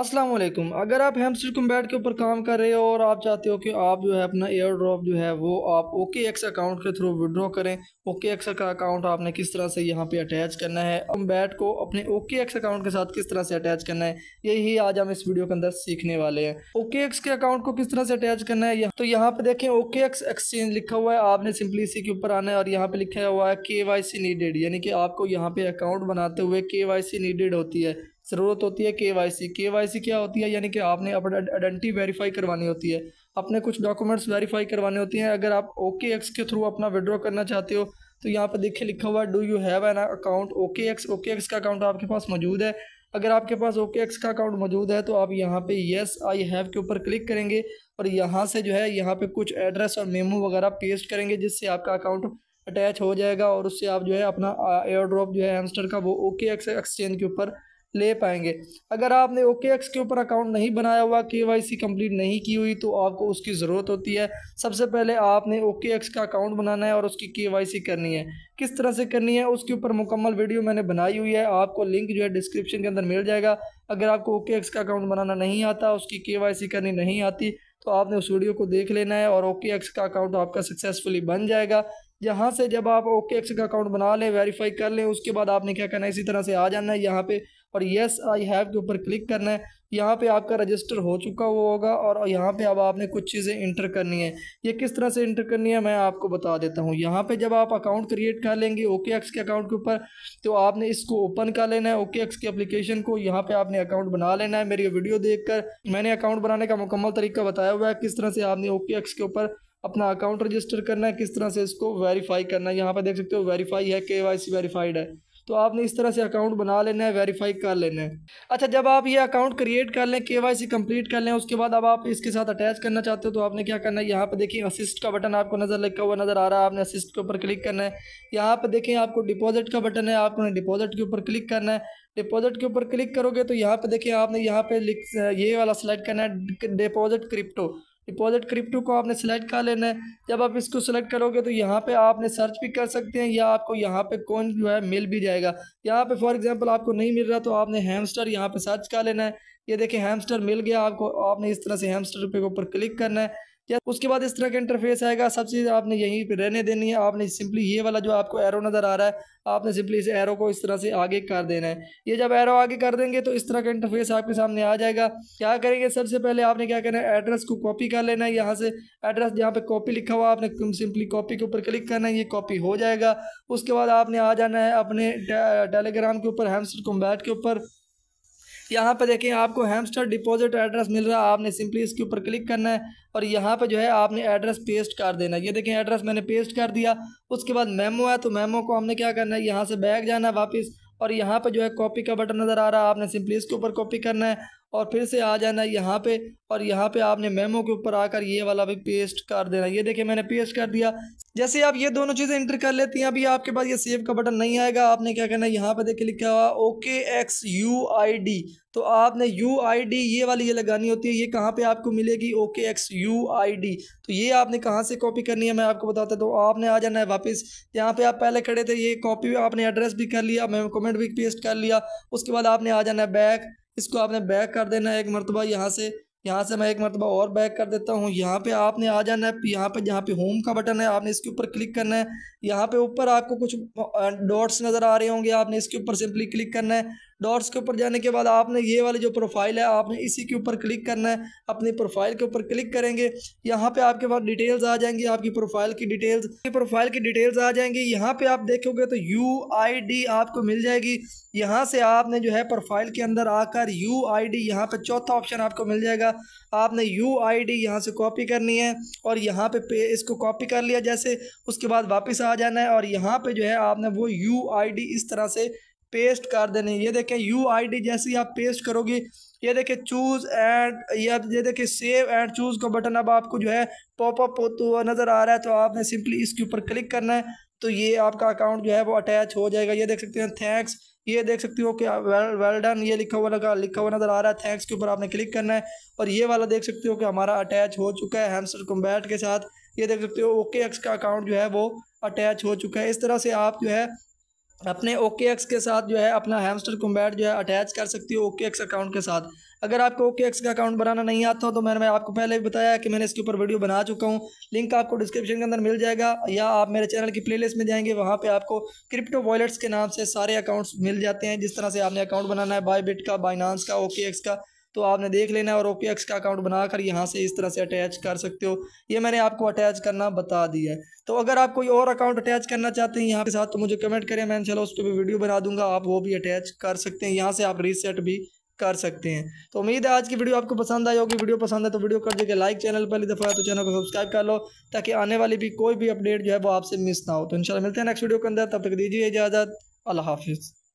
अस्सलाम वालेकुम अगर आप हेमस्टर कम्बैट के ऊपर काम कर रहे हो और आप चाहते हो कि आप जो है अपना एयर ड्रॉप जो है वो आप ओके एक्स अकाउंट के थ्रू विड्रॉ करें ओके एक्स का अकाउंट आपने किस तरह से यहाँ पे अटैच करना है कम्बैट को अपने ओके एक्स अकाउंट के साथ किस तरह से अटैच करना है यही आज हम इस वीडियो के अंदर सीखने वाले हैं ओके एक्स के अकाउंट को किस तरह से अटैच करना है तो यहाँ पे देखें ओके एक्स एक्सचेंज लिखा हुआ है आपने सिंपली इसी के ऊपर आना है और यहाँ पे लिखा हुआ है के वाई सी नीडेड यानी कि आपको यहाँ पे अकाउंट बनाते हुए के वाई सी नीडेड होती है ज़रूरत होती है के वाई सी के वाई सी क्या होती है यानी कि आपने अपना आइडेंटिटी वेरीफाई करवानी होती है अपने कुछ डॉक्यूमेंट्स वेरीफाई करवाने होते हैं अगर आप ओके एक्स के थ्रू अपना विड्रॉ करना चाहते हो तो यहाँ पर देखिए लिखा हुआ है do you have an account OKX OKX का अकाउंट आपके पास मौजूद है अगर आपके पास ओके एक्स का अकाउंट मौजूद है तो आप यहाँ पे येस आई हैव के ऊपर क्लिक करेंगे और यहाँ से जो है यहाँ पर कुछ एड्रेस और मेमो वगैरह पेस्ट करेंगे जिससे आपका अकाउंट अटैच हो जाएगा और उससे आप जो है अपना एयर ड्रॉप जो है हेमस्टर का वो ओके एक्स एक्सचेंज के ऊपर ले पाएंगे अगर आपने ओके एक्स के ऊपर अकाउंट नहीं बनाया हुआ के वाई सी कम्प्लीट नहीं की हुई तो आपको उसकी ज़रूरत होती है सबसे पहले आपने ओके एक्स का अकाउंट बनाना है और उसकी के वाई सी करनी है किस तरह से करनी है उसके ऊपर मुकम्मल वीडियो मैंने बनाई हुई है आपको लिंक जो है डिस्क्रिप्शन के अंदर मिल जाएगा अगर आपको ओके एक्स का अकाउंट बनाना नहीं आता उसकी के वाई सी करनी नहीं आती तो आपने उस वीडियो को देख लेना है और ओके एक्स का अकाउंट आपका सक्सेसफुली बन जाएगा यहाँ से जब आप ओके एक्स का अकाउंट बना लें वेरीफाई कर लें उसके बाद आपने क्या करना है इसी तरह से आ जाना है यहाँ पर और येस आई हैव के ऊपर क्लिक करना है यहाँ पे आपका रजिस्टर हो चुका हुआ होगा और यहाँ पे अब आपने कुछ चीज़ें इंटर करनी है ये किस तरह से इंटर करनी है मैं आपको बता देता हूँ यहाँ पे जब आप अकाउंट क्रिएट कर लेंगे ओके एक्स के अकाउंट के ऊपर तो आपने इसको ओपन कर लेना है ओके एक्स के अप्लीकेशन को यहाँ पे आपने अकाउंट बना लेना है मेरी वीडियो कर मैंने अकाउंट बनाने का मुकम्मल तरीका बताया हुआ है किस तरह से आपने ओके एक्स के ऊपर अपना अकाउंट रजिस्टर करना है किस तरह से इसको वेरीफाई करना है यहाँ पर देख सकते हो वेरीफाई है के वाई सी वेरीफाइड है तो आपने इस तरह से अकाउंट बना लेना है वेरीफाई कर लेना है अच्छा जब आप ये अकाउंट क्रिएट कर लें के वाई सी कंप्लीट कर लें उसके बाद अब आप इसके साथ अटैच करना चाहते हो तो आपने क्या करना है यहाँ पर देखिए असिस्ट का बटन आपको नज़र लगा हुआ नज़र आ रहा है आपने असिस्ट के ऊपर क्लिक करना है यहाँ पर देखें आपको डिपॉजिट का बटन है आपने डिपॉजिट के ऊपर क्लिक करना है डिपॉजिट के ऊपर क्लिक करोगे तो यहाँ पर देखिए आपने यहाँ पर लिख ये वाला सेलेक्ट करना है डिपॉजिट क्रिप्टो डिपॉजिट क्रिप्टो को आपने सेलेक्ट कर लेना है जब आप इसको सेलेक्ट करोगे तो यहाँ पे आपने सर्च भी कर सकते हैं या आपको यहाँ पे कौन जो है मिल भी जाएगा यहाँ पे फॉर एग्जांपल आपको नहीं मिल रहा तो आपने हैमस्टर यहाँ पे सर्च कर लेना है ये देखिए हैमस्टर मिल गया आपको आपने इस तरह से रुपये पे ऊपर क्लिक करना है या उसके बाद इस तरह का इंटरफेस आएगा सब चीज़ आपने यहीं पर रहने देनी है आपने सिंपली ये वाला जो आपको एरो नज़र आ रहा है आपने सिंपली इस एरो को इस तरह से आगे कर देना है ये जब एरो आगे कर देंगे तो इस तरह का इंटरफेस आपके सामने आ जाएगा क्या करेंगे सबसे पहले आपने क्या करना है एड्रेस को कॉपी कर लेना है यहाँ से एड्रेस जहाँ पर कॉपी लिखा हुआ आपने सिंपली कॉपी के ऊपर क्लिक करना है ये कॉपी हो जाएगा उसके बाद आपने आ जाना है अपने टेलीग्राम के ऊपर हेमसेट कॉम्बैट के ऊपर यहाँ पे देखें आपको हेमस्टर डिपॉजिट एड्रेस मिल रहा है आपने सिंपली इसके ऊपर क्लिक करना है और यहाँ पे जो है आपने एड्रेस पेस्ट कर देना ये देखें एड्रेस मैंने पेस्ट कर दिया उसके बाद मेमो है तो मेमो को हमने क्या करना है यहाँ से बैग जाना है वापस और यहाँ पर जो है कॉपी का बटन नज़र आ रहा है आपने सिंपली इसके ऊपर कॉपी करना है और फिर से आ जाना यहाँ पे और यहाँ पे आपने मेमो के ऊपर आकर ये वाला भी पेस्ट कर देना ये देखिए मैंने पेस्ट कर दिया जैसे आप ये दोनों चीज़ें इंटर कर लेती हैं अभी आपके पास ये सेव का बटन नहीं आएगा आपने क्या करना है यहाँ पे देखिए लिखा हुआ OKX U I D तो आपने यू आई डी ये वाली ये लगानी होती है ये कहाँ पर आपको मिलेगी OKX U I D तो ये आपने कहाँ से कॉपी करनी है मैं आपको बताता तो आपने आ जाना है वापस यहाँ पे आप पहले खड़े थे ये कॉपी आपने एड्रेस भी कर लिया मैं कमेंट भी पेस्ट कर लिया उसके बाद आपने आ जाना है बैक इसको आपने बैक कर देना है एक मरतबा यहाँ से यहाँ से मैं एक मरतबा और बैक कर देता हूँ यहाँ पे आपने आ जाना है यहाँ पे जहाँ पे होम का बटन है आपने इसके ऊपर क्लिक करना है यहाँ पे ऊपर आपको कुछ डॉट्स नज़र आ रहे होंगे आपने इसके ऊपर सिंपली क्लिक करना है डॉट्स के ऊपर जाने के बाद आपने ये वाली जो प्रोफाइल है आपने इसी के ऊपर क्लिक करना है अपनी प्रोफाइल के ऊपर क्लिक करेंगे यहाँ पे आपके पास डिटेल्स आ जाएंगी आपकी प्रोफाइल की डिटेल्स प्रोफाइल की डिटेल्स आ जाएंगी यहाँ पे आप देखोगे तो यू आई डी आपको मिल जाएगी यहाँ से आपने जो है प्रोफाइल के अंदर आकर यू आई डी यहाँ पर चौथा ऑप्शन आपको मिल जाएगा आपने यू आई डी यहाँ से कॉपी करनी है और यहाँ पे, पे इसको कॉपी कर लिया जैसे उसके बाद वापस आ जाना है और यहाँ पे जो है आपने वो यू आई डी इस तरह से पेस्ट कर देने ये देखें यू आई डी जैसे ही आप पेस्ट करोगे ये देखें चूज एंड या ये देखें सेव एंड चूज का बटन अब आपको जो है पॉपअप तो नज़र आ रहा है तो आपने सिंपली इसके ऊपर क्लिक करना है तो ये आपका अकाउंट जो है वो अटैच हो जाएगा ये देख सकते हैं थैंक्स ये देख सकते हो कि वेल वेल डन ये लिखा हुआ लगा लिखा हुआ नज़र आ रहा है थैंक्स के ऊपर आपने क्लिक करना है और ये वाला देख सकते हो कि हमारा अटैच हो चुका है हेमसर कम्बैट के साथ ये देख सकते हो ओके एक्स का अकाउंट जो है वो अटैच हो चुका है इस तरह से आप जो है अपने ओके एक्स के साथ जो है अपना हैमस्टर कुम्बैट जो है अटैच कर सकती हो ओके एक्स अकाउंट के साथ अगर आपको ओके एक्स का अकाउंट बनाना नहीं आता हो तो मैंने मैं आपको पहले भी बताया कि मैंने इसके ऊपर वीडियो बना चुका हूँ लिंक आपको डिस्क्रिप्शन के अंदर मिल जाएगा या आप मेरे चैनल की प्लेलिस्ट में जाएंगे वहाँ पे आपको क्रिप्टो वॉलेट्स के नाम से सारे अकाउंट्स मिल जाते हैं जिस तरह से आपने अकाउंट बनाना है बाई का बाइनानस का ओके एक्स का तो आपने देख लेना है और पी एक्स का अकाउंट बनाकर यहाँ से इस तरह से अटैच कर सकते हो ये मैंने आपको अटैच करना बता दिया है तो अगर आप कोई और अकाउंट अटैच करना चाहते हैं यहाँ के साथ तो मुझे कमेंट करें मैं चलो उस पर भी वीडियो बना दूंगा आप वो भी अटैच कर सकते हैं यहाँ से आप रीसेट भी कर सकते हैं तो उम्मीद है आज की वीडियो आपको पसंद आई होगी वीडियो पसंद है तो वीडियो कर दीजिए लाइक चैनल पहली दफ़ा तो चैनल को सब्सक्राइब कर लो ताकि आने वाली भी कोई भी अपडेट जो है वो आपसे मिस ना हो तो इंशाल्लाह मिलते हैं नेक्स्ट वीडियो के अंदर तब तक दीजिए इजाज़त अल्लाह हाफिज़